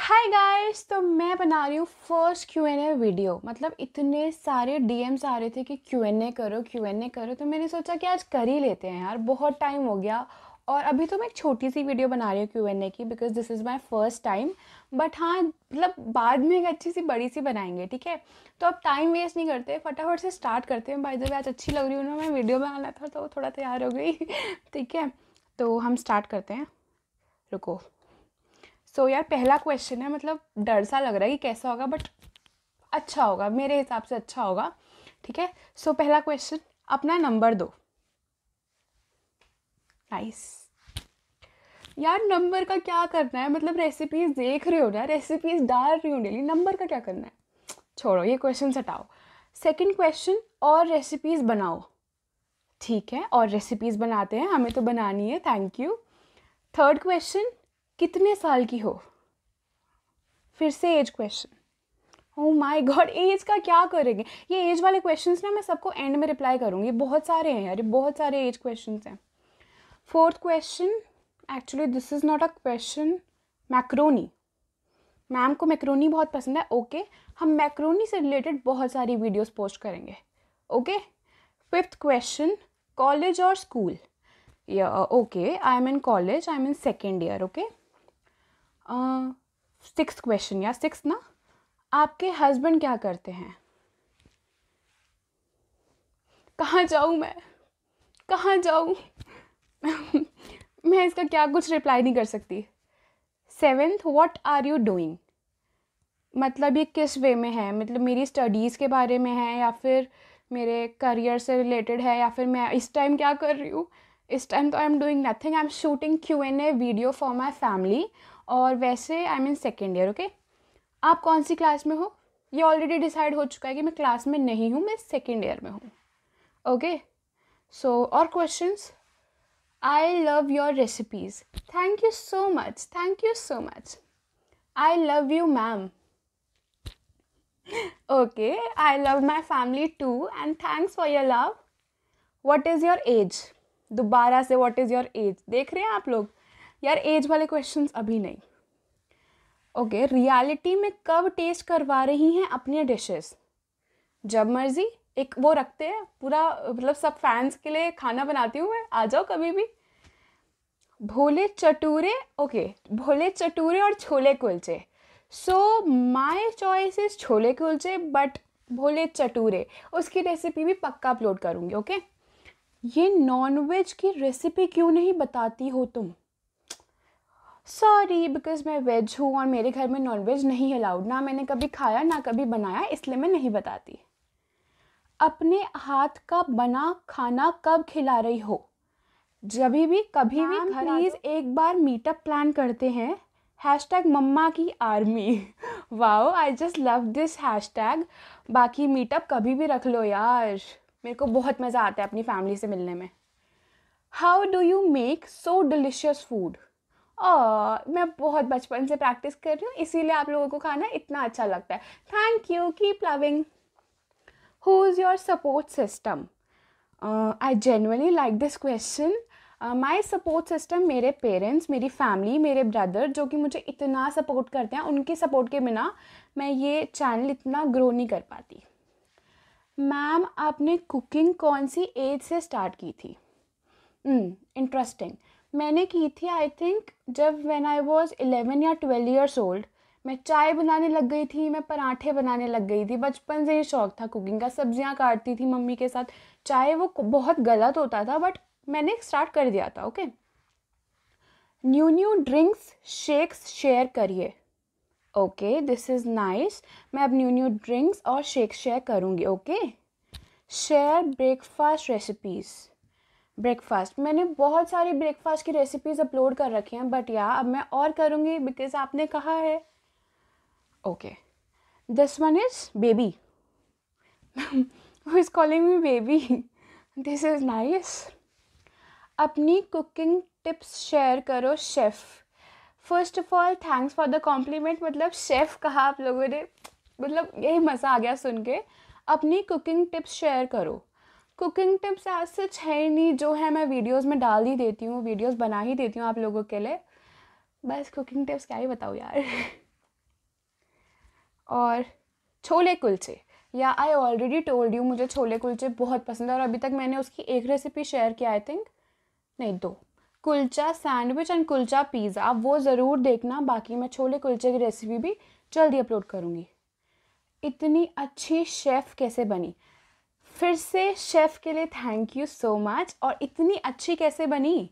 Hi guys तो मैं बना रही हूँ first Q N A video मतलब इतने सारे एम्स आ रहे थे कि क्यू एन ए करो क्यू एन ए करो तो मैंने सोचा कि आज कर ही लेते हैं यार बहुत टाइम हो गया और अभी तो मैं एक छोटी सी वीडियो बना रही हूँ क्यू एन ए की because this is my first time but हाँ मतलब बाद में एक अच्छी सी बड़ी सी बनाएंगे ठीक है तो अब टाइम वेस्ट नहीं करते फटाफट से स्टार्ट करते हैं भाई द वे आज अच्छी लग रही हूँ ना मैं वीडियो बनाना था तो थोड़ा तैयार हो गई ठीक है तो हम स्टार्ट करते हैं रुको सो यार पहला क्वेश्चन है मतलब डर सा लग रहा है कि कैसा होगा बट अच्छा होगा मेरे हिसाब से अच्छा होगा ठीक है सो पहला क्वेश्चन अपना नंबर दो नाइस यार नंबर का क्या करना है मतलब रेसिपीज देख रहे हो ना रेसिपीज डाल रही हूँ डेली नंबर का क्या करना है छोड़ो ये क्वेश्चन हटाओ सेकंड क्वेश्चन और रेसिपीज़ बनाओ ठीक है और रेसिपीज़ बनाते हैं हमें तो बनानी है थैंक यू थर्ड क्वेश्चन कितने साल की हो फिर से age question oh my god age का क्या करेंगे ये एज वाले क्वेश्चन ना मैं सबको एंड में रिप्लाई करूँगी बहुत सारे हैं यार बहुत सारे एज क्वेश्चन हैं fourth question actually this is not a question macaroni ma'am को मैक्रोनी बहुत पसंद है ओके okay, हम मैक्रोनी से रिलेटेड बहुत सारी वीडियोस पोस्ट करेंगे ओके फिफ्थ क्वेश्चन कॉलेज और school okay I am in college I am in second year okay six question या सिक्स ना आपके हस्बैंड क्या करते हैं कहाँ जाऊँ मैं कहाँ जाऊँ मैं इसका क्या कुछ रिप्लाई नहीं कर सकती seventh what are you doing मतलब ये किस वे में है मतलब मेरी स्टडीज़ के बारे में है या फिर मेरे करियर से रिलेटेड है या फिर मैं इस टाइम क्या कर रही हूँ इस टाइम तो I am doing nothing I am shooting Q N A video for my family और वैसे I mean second year okay आप कौन सी क्लास में हो ये ऑलरेडी डिसाइड हो चुका है कि मैं क्लास में नहीं हूँ मैं सेकेंड ईयर में हूँ ओके सो और questions I love your recipes thank you so much thank you so much I love you ma'am okay I love my family too and thanks for your love what is your age दोबारा से what is your as देख रहे हैं आप लोग यार as वाले question अभी नहीं ओके okay, रियलिटी में कब टेस्ट करवा रही हैं अपने डिशेस जब मर्जी एक वो रखते हैं पूरा मतलब सब फैंस के लिए खाना बनाती हूँ मैं आ जाओ कभी भी भोले चटूरे ओके okay, भोले चटूरे और chole kulche so my choice is chole kulche but भोले चटूरे उसकी रेसिपी भी पक्का अपलोड करूँगी ओके okay? ये नॉनवेज की रेसिपी क्यों नहीं बताती हो तुम सॉरी बिकॉज़ मैं वेज हूँ और मेरे घर में नॉनवेज नहीं अलाउड ना मैंने कभी खाया ना कभी बनाया इसलिए मैं नहीं बताती अपने हाथ का बना खाना कब खिला रही हो जब भी कभी भी प्लीज़ एक बार मीटअप प्लान करते हैं हैश टैग मम्मा की army wow I just love this hashtag बाकी मीटअप कभी भी रख लो यार मेरे को बहुत मज़ा आता है अपनी फैमिली से मिलने में how do you make so delicious food मैं बहुत बचपन से प्रैक्टिस कर रही हूँ इसीलिए आप लोगों को खाना इतना अच्छा लगता है thank you keep loving who is your support system I genuinely like this question my support system मेरे पेरेंट्स मेरी फैमिली मेरे ब्रदर जो कि मुझे इतना सपोर्ट करते हैं उनके सपोर्ट के बिना मैं ये चैनल इतना ग्रो नहीं कर पाती मैम आपने कुकिंग कौन सी एज से स्टार्ट की थी इंटरेस्टिंग हम्म, मैंने की थी आई थिंक जब व्हेन आई वाज इलेवन या ट्वेल्व इयर्स ओल्ड मैं चाय बनाने लग गई थी मैं पराठे बनाने लग गई थी बचपन से ही शौक था कुकिंग का सब्जियां काटती थी मम्मी के साथ चाय वो बहुत गलत होता था बट मैंने स्टार्ट कर दिया था okay new new drinks shakes share करिए ओके दिस इज़ नाइस मैं अब न्यू न्यू ड्रिंक्स और शेक शेयर करूँगी okay share breakfast recipes breakfast मैंने बहुत सारी ब्रेकफास्ट की रेसिपीज़ अपलोड कर रखी हैं बट या अब मैं और करूँगी बिकॉज आपने कहा है okay this one is baby who is calling me baby this is nice अपनी कुकिंग टिप्स शेयर करो chef first of all thanks for the compliment मतलब शेफ़ कहा आप लोगों ने मतलब यही मज़ा आ गया सुन के अपनी कुकिंग टिप्स शेयर करो कुकिंग टिप्स आज सच है नहीं जो है मैं वीडियोस में डाल ही देती हूँ वीडियोस बना ही देती हूँ आप लोगों के लिए बस कुकिंग टिप्स क्या ही बताऊँ यार और छोले कुलचे या आई ऑलरेडी टोल्ड यू मुझे छोले कुलचे बहुत पसंद है और अभी तक मैंने उसकी एक रेसिपी शेयर किया आई थिंक नहीं दो kulcha sandwich and kulcha pizza वो ज़रूर देखना बाकी मैं छोले कुलचे की रेसिपी भी जल्दी अपलोड करूँगी इतनी अच्छी शेफ़ कैसे बनी फिर से शेफ़ के लिए थैंक यू सो मच और इतनी अच्छी कैसे बनी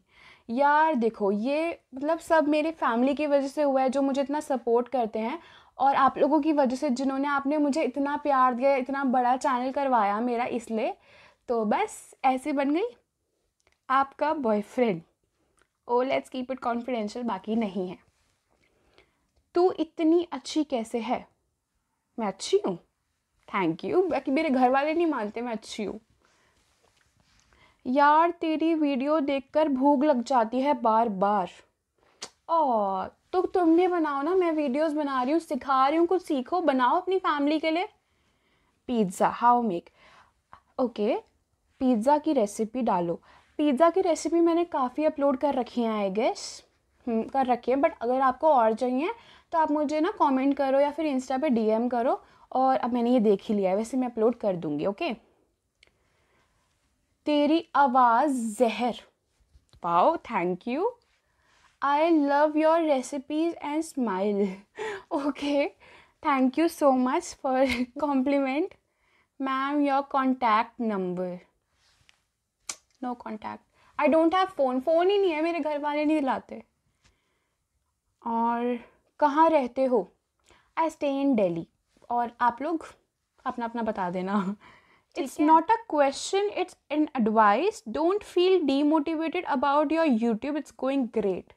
यार देखो ये मतलब सब मेरे फैमिली की वजह से हुआ है जो मुझे इतना सपोर्ट करते हैं और आप लोगों की वजह से जिन्होंने आपने मुझे इतना प्यार दिया इतना बड़ा चैनल करवाया मेरा इसलिए तो बस ऐसे बन गई आपका boyfriend oh let's keep it confidential बाकी नहीं है तू इतनी अच्छी कैसे है मैं अच्छी हूँ थैंक यू बाकी मेरे घर वाले नहीं मानते मैं अच्छी हूँ यार तेरी वीडियो देखकर भूख लग जाती है बार बार और तो तुम भी बनाओ ना मैं वीडियोस बना रही हूँ सिखा रही हूँ कुछ सीखो बनाओ अपनी फैमिली के लिए pizza how make okay pizza की रेसिपी डालो पिज़्ज़ा की रेसिपी मैंने काफ़ी अपलोड कर रखी है आई गेस कर रखी है बट अगर आपको और चाहिए तो आप मुझे ना कमेंट करो या फिर इंस्टा पे डीएम करो और अब मैंने ये देख ही लिया है वैसे मैं अपलोड कर दूँगी ओके तेरी आवाज़ जहर पाओ thank you I love your recipes and smile okay thank you so much for compliment ma'am your contact number no contact I don't have phone phone ही नहीं है मेरे घर वाले नहीं दिलाते और कहाँ रहते हो आई स्टे इन डेली और आप लोग अपना अपना बता देना it's not a question it's an advice don't feel demotivated about your YouTube it's going great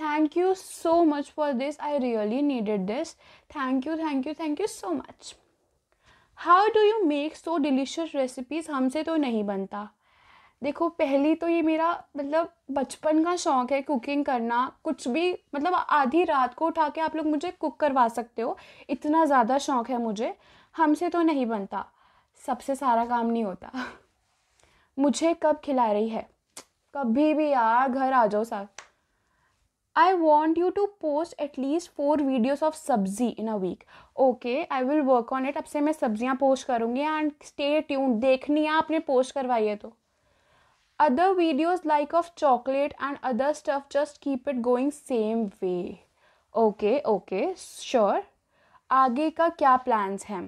thank you so much for this I really needed this thank you thank you thank you so much how do you make so delicious recipes हमसे तो नहीं बनता देखो पहली तो ये मेरा मतलब बचपन का शौक़ है कुकिंग करना कुछ भी मतलब आधी रात को उठा के आप लोग मुझे कुक करवा सकते हो इतना ज़्यादा शौक़ है मुझे हमसे तो नहीं बनता सबसे सारा काम नहीं होता मुझे कब खिला रही है कभी भी यार घर आ जाओ sir I want you to post at least four videos of sabzi in a week okay I will work on it अब से मैं सब्जियाँ पोस्ट करूँगी एंड स्टे ट्यून देखनी है आपने पोस्ट करवाई है तो other videos like of chocolate and other stuff just keep it going same way okay okay sure आगे का क्या प्लान्स हैं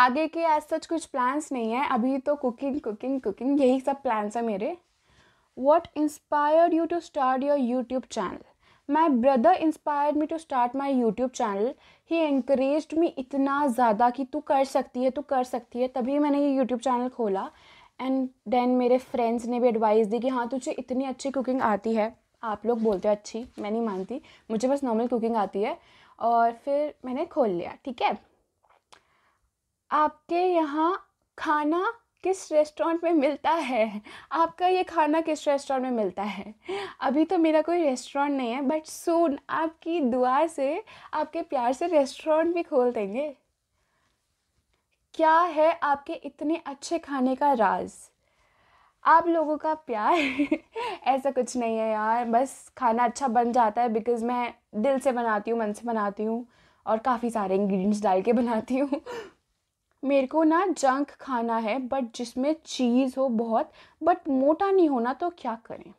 आगे के एज सच कुछ प्लान्स नहीं है अभी तो कुकिंग कुकिंग कुकिंग यही सब प्लान्स हैं मेरे what inspired you to start your YouTube channel my brother inspired me to start my YouTube channel he encourage me इतना ज़्यादा कि तू कर सकती है तू कर सकती है तभी मैंने ये यूट्यूब चैनल खोला एंड देन मेरे फ्रेंड्स ने भी एडवाइस दी कि हाँ तुझे इतनी अच्छी कुकिंग आती है आप लोग बोलते हो अच्छी मैं नहीं मानती मुझे बस नॉर्मल कुकिंग आती है और फिर मैंने खोल लिया ठीक है आपके यहाँ खाना किस रेस्टोरेंट में मिलता है आपका ये खाना किस रेस्टोरेंट में मिलता है अभी तो मेरा कोई रेस्टोरेंट नहीं है बट सून आपकी दुआ से आपके प्यार से रेस्टोरेंट भी खोल देंगे क्या है आपके इतने अच्छे खाने का राज आप लोगों का प्यार ऐसा कुछ नहीं है यार बस खाना अच्छा बन जाता है बिकॉज़ मैं दिल से बनाती हूँ मन से बनाती हूँ और काफ़ी सारे इंग्रेडिएंट्स डाल के बनाती हूँ मेरे को ना जंक खाना है बट जिसमें चीज़ हो बहुत बट मोटा नहीं होना तो क्या करें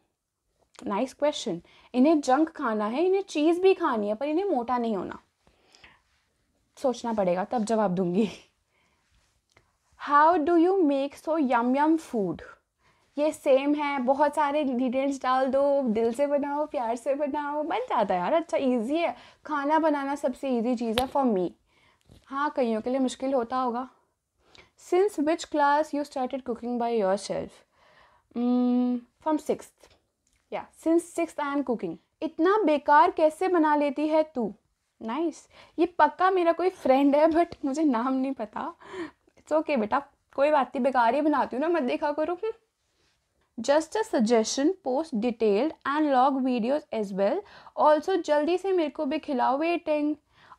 नाइस क्वेश्चन इन्हें जंक खाना है इन्हें चीज़ भी खानी है पर इन्हें मोटा नहीं होना सोचना पड़ेगा तब जवाब दूंगी how do you make so yum yum food ये सेम है बहुत सारे इंग्रीडियंट्स डाल दो दिल से बनाओ प्यार से बनाओ बन जाता है यार अच्छा ईजी है खाना बनाना सबसे ईजी चीज़ है फॉर मी हाँ कईयों के लिए मुश्किल होता होगा since which class you started cooking by yourself from six या since six I am cooking इतना बेकार कैसे बना लेती है तू नाइस nice. ये पक्का मेरा कोई फ्रेंड है बट मुझे नाम नहीं पता इट्स ओके बेटा कोई बात नहीं बेकार ही बनाती हूँ ना मत देखा करो just a suggestion post detailed and long videos as well also जल्दी से मेरे को भी खिलाओ वेटिंग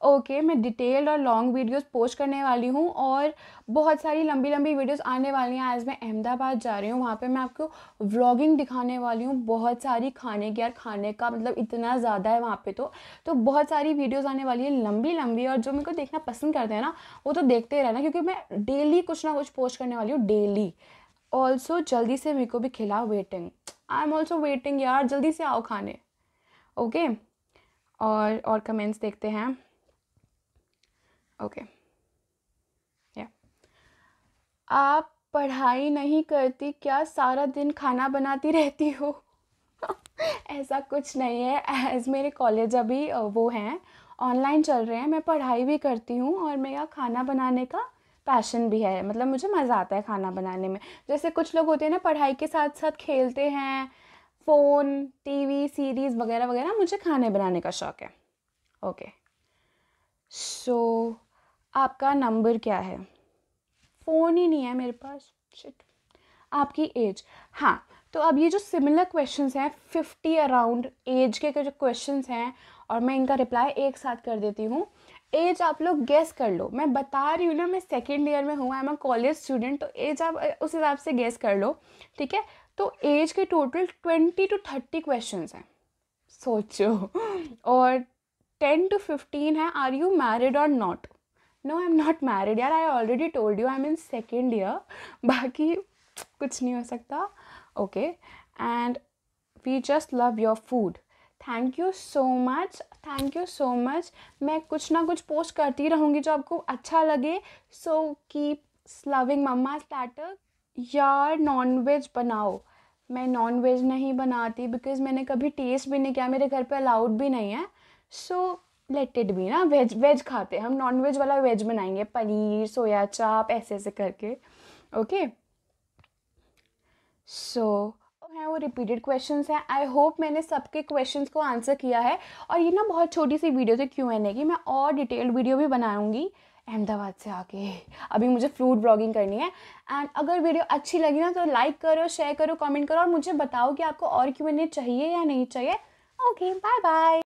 ओके मैं डिटेल्ड और लॉन्ग वीडियोस पोस्ट करने वाली हूँ और बहुत सारी लंबी लंबी वीडियोस आने वाली हैं आज मैं अहमदाबाद जा रही हूँ वहाँ पे मैं आपको व्लॉगिंग दिखाने वाली हूँ बहुत सारी खाने की यार खाने का मतलब इतना ज़्यादा है वहाँ पे तो तो बहुत सारी वीडियोस आने वाली है लंबी लंबी और जो मेरे को देखना पसंद करते हैं ना वो तो देखते ही रहना क्योंकि मैं डेली कुछ ना कुछ पोस्ट करने वाली हूँ डेली ऑल्सो जल्दी से मेरे को भी खिला waiting I am also waiting यार जल्दी से आओ खाने ओके okay? और और कमेंट्स देखते हैं ओके या आप पढ़ाई नहीं करती क्या सारा दिन खाना बनाती रहती हो ऐसा कुछ नहीं है एज मेरे कॉलेज अभी वो हैं ऑनलाइन चल रहे हैं मैं पढ़ाई भी करती हूँ और मेरा खाना बनाने का पैशन भी है मतलब मुझे मज़ा आता है खाना बनाने में जैसे कुछ लोग होते हैं ना पढ़ाई के साथ साथ खेलते हैं फ़ोन टीवी सीरीज़ वगैरह वगैरह मुझे खाने बनाने का शौक़ है ओके सो आपका नंबर क्या है फ़ोन ही नहीं है मेरे पास शिट आपकी एज हाँ तो अब ये जो सिमिलर क्वेश्चंस हैं फिफ्टी अराउंड एज के जो क्वेश्चंस हैं और मैं इनका रिप्लाई एक साथ कर देती हूँ एज आप लोग गेस कर लो मैं बता रही हूँ ना मैं सेकेंड ईयर में हूँ I am a college student तो एज आप उस हिसाब से गेस कर लो ठीक है तो एज के total twenty two thirty question हैं सोचो और टेन टू फिफ्टीन है आर यू मैरिड और not no I am not married यार I already told you I am in second year बाकी कुछ नहीं हो सकता okay and we just love your food thank you so much thank you so much मैं कुछ ना कुछ पोस्ट करती रहूँगी जो आपको अच्छा लगे सो कीप लविंग मम्मा स्टैटर यार नॉन वेज बनाओ मैं नॉन वेज नहीं बनाती बिकॉज़ मैंने कभी टेस्ट भी नहीं किया मेरे घर पे अलाउड भी नहीं है so so, let it be ना वेज वेज खाते हैं हम नॉन वेज वाला वेज बनाएंगे पनीर सोया चाप ऐसे ऐसे करके ओके सो हैं वो रिपीटेड क्वेश्चंस हैं आई होप मैंने सबके क्वेश्चंस को आंसर किया है और ये ना बहुत छोटी सी वीडियो थी क्यू एन ए की मैं और डिटेल्ड वीडियो भी बनाऊँगी अहमदाबाद से आके अभी मुझे फ्रूट ब्लॉगिंग करनी है एंड अगर वीडियो अच्छी लगी ना तो लाइक करो शेयर करो कमेंट करो और मुझे बताओ कि आपको और क्यों चाहिए या नहीं चाहिए ओके बाय बाय